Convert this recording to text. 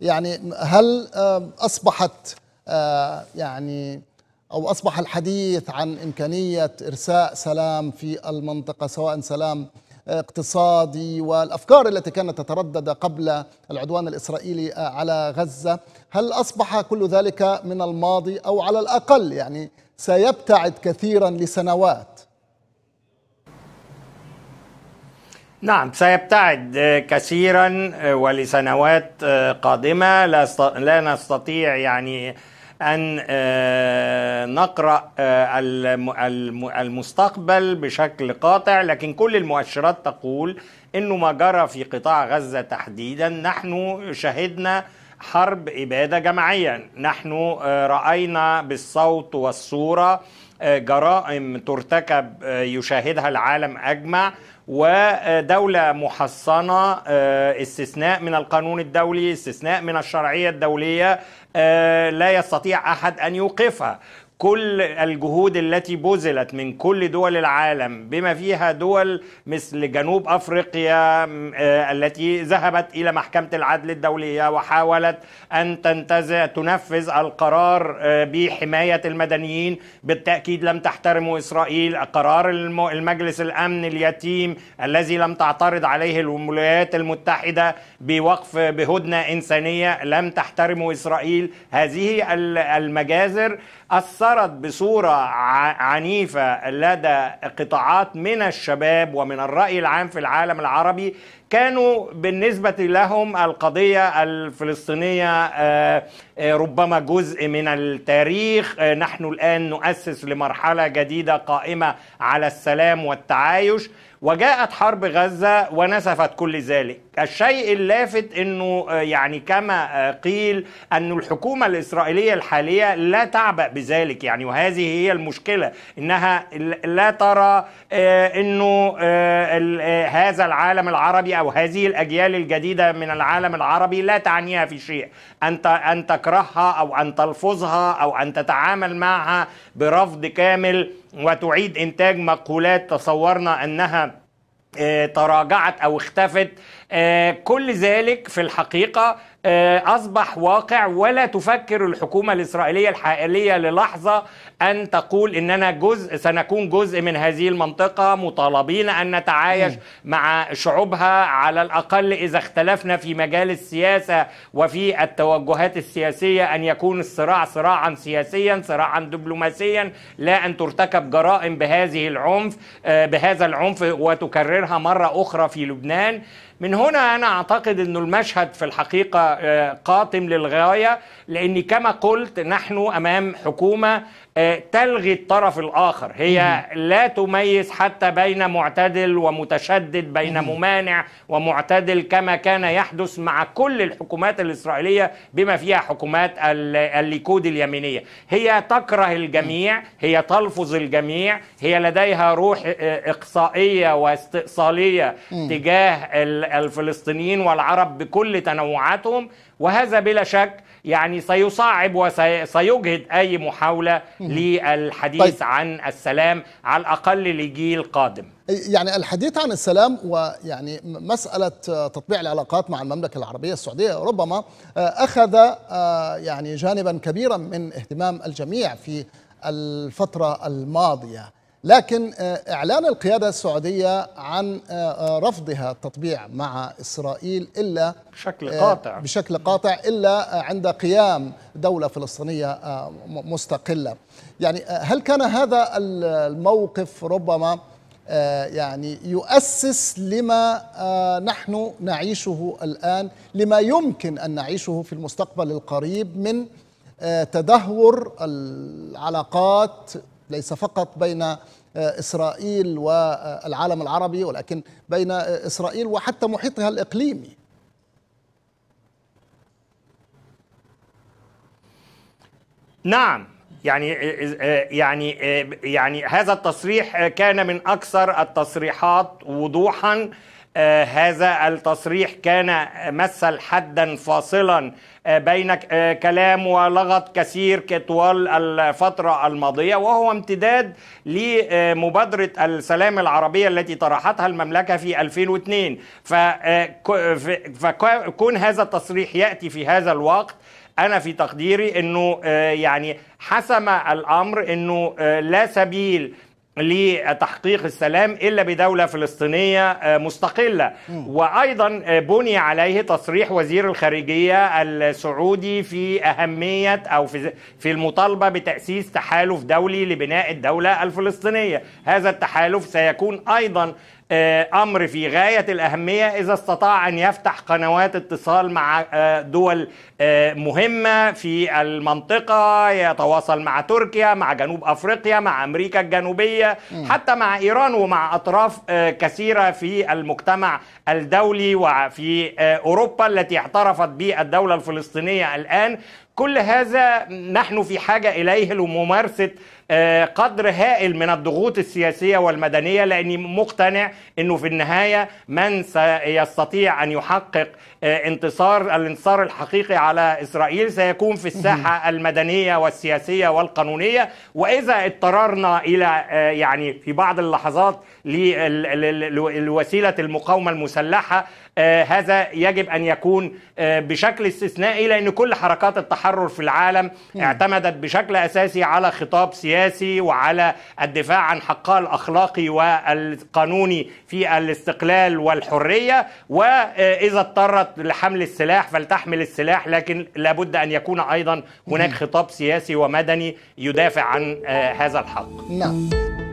يعني هل أصبحت يعني أو أصبح الحديث عن إمكانية إرساء سلام في المنطقة سواء سلام اقتصادي والافكار التي كانت تتردد قبل العدوان الاسرائيلي على غزه، هل اصبح كل ذلك من الماضي او على الاقل يعني سيبتعد كثيرا لسنوات؟ نعم سيبتعد كثيرا ولسنوات قادمه لا نستطيع يعني ان آه، نقرا آه، المستقبل بشكل قاطع لكن كل المؤشرات تقول انه ما جرى في قطاع غزه تحديدا نحن شهدنا حرب اباده جماعيه نحن آه، راينا بالصوت والصوره آه، جرائم ترتكب آه، يشاهدها العالم اجمع ودولة محصنة آه، استثناء من القانون الدولي استثناء من الشرعية الدولية لا يستطيع أحد أن يوقفها كل الجهود التي بذلت من كل دول العالم بما فيها دول مثل جنوب افريقيا آه، التي ذهبت الى محكمه العدل الدوليه وحاولت ان تنتزع تنفذ القرار آه، بحمايه المدنيين بالتاكيد لم تحترمه اسرائيل قرار المجلس الامن اليتيم الذي لم تعترض عليه الولايات المتحده بوقف بهدنه انسانيه لم تحترمه اسرائيل هذه المجازر اثر انتشرت بصورة عنيفة لدى قطاعات من الشباب ومن الرأي العام في العالم العربي كانوا بالنسبة لهم القضية الفلسطينية آه، آه، ربما جزء من التاريخ آه، نحن الآن نؤسس لمرحلة جديدة قائمة على السلام والتعايش وجاءت حرب غزة ونسفت كل ذلك الشيء اللافت أنه آه، يعني كما آه، قيل أن الحكومة الإسرائيلية الحالية لا تعبأ بذلك يعني وهذه هي المشكلة أنها لا ترى آه، أنه هذا العالم العربي أو هذه الأجيال الجديدة من العالم العربي لا تعنيها في شيء أن أن تكرهها أو أن تلفظها أو أن تتعامل معها برفض كامل وتعيد انتاج مقولات تصورنا انها آه، تراجعت او اختفت آه، كل ذلك في الحقيقة آه، أصبح واقع ولا تفكر الحكومة الإسرائيلية الحالية للحظة أن تقول إننا جزء سنكون جزء من هذه المنطقة مطالبين أن نتعايش مع شعوبها على الأقل إذا اختلفنا في مجال السياسة وفي التوجهات السياسية أن يكون الصراع صراعا سياسيا صراعا دبلوماسيا لا أن ترتكب جرائم بهذه العنف آه، بهذا العنف وتكررها مرة أخرى في لبنان من هنا أنا أعتقد أن المشهد في الحقيقة آه، قاتم للغاية لأن كما قلت نحن أمام حكومة آه، تلغي الطرف الآخر هي لا تميز حتى بين معتدل ومتشدد بين ممانع ومعتدل كما كان يحدث مع كل الحكومات الإسرائيلية بما فيها حكومات الليكود اليمينية هي تكره الجميع هي تلفظ الجميع هي لديها روح آه، إقصائية واستئصالية تجاه الفلسطينيين والعرب بكل تنوعاتهم وهذا بلا شك يعني سيصعب وسيجهد أي محاولة للحديث طيب. عن السلام على الأقل لجيل قادم يعني الحديث عن السلام ويعني مسألة تطبيع العلاقات مع المملكة العربية السعودية ربما آه، أخذ آه، يعني جانبا كبيرا من اهتمام الجميع في الفترة الماضية لكن آه، إعلان القيادة السعودية عن آه، آه، رفضها التطبيع مع إسرائيل إلا بشكل قاطع بشكل قاطع إلا عند قيام دولة فلسطينية مستقلة يعني هل كان هذا الموقف ربما يعني يؤسس لما نحن نعيشه الآن لما يمكن أن نعيشه في المستقبل القريب من تدهور العلاقات ليس فقط بين آه، إسرائيل والعالم العربي ولكن بين آه، إسرائيل وحتى محيطها الإقليمي نعم يعني آه، يعني يعني هذا التصريح كان من اكثر التصريحات وضوحا آه، هذا التصريح كان مثل حدا فاصلا آه، بين آه، كلام ولغط كثير طوال الفترة الماضية وهو امتداد لمبادرة السلام العربية التي طرحتها المملكة في 2002 فكون هذا التصريح يأتي في هذا الوقت انا في تقديري انه يعني حسم الامر انه لا سبيل لتحقيق السلام الا بدوله فلسطينيه آه، مستقله وايضا آه، بني عليه تصريح وزير الخارجيه السعودي في اهميه او في المطالبه بتاسيس تحالف دولي لبناء الدوله الفلسطينيه هذا التحالف سيكون ايضا آه، امر في غايه الاهميه اذا استطاع ان يفتح قنوات اتصال مع آه، دول آه، مهمه في المنطقه يتواصل مع تركيا مع جنوب افريقيا مع امريكا الجنوبيه حتى مع ايران ومع اطراف كثيره في المجتمع الدولي وفي اوروبا التي اعترفت بالدوله الفلسطينيه الان كل هذا نحن في حاجة إليه لممارسة آه، قدر هائل من الضغوط السياسية والمدنية لأني مقتنع أنه في النهاية من سيستطيع أن يحقق آه، انتصار الانتصار الحقيقي على إسرائيل سيكون في الساحة المدنية والسياسية والقانونية وإذا اضطررنا إلى آه، يعني في بعض اللحظات لوسيلة المقاومة المسلحة آه، هذا يجب ان يكون آه، بشكل استثنائي لان كل حركات التحرر في العالم اعتمدت بشكل اساسي على خطاب سياسي وعلى الدفاع عن حقها الاخلاقي والقانوني في الاستقلال والحريه واذا اضطرت لحمل السلاح فلتحمل السلاح لكن لابد ان يكون ايضا هناك خطاب سياسي ومدني يدافع عن آه، هذا الحق. نعم.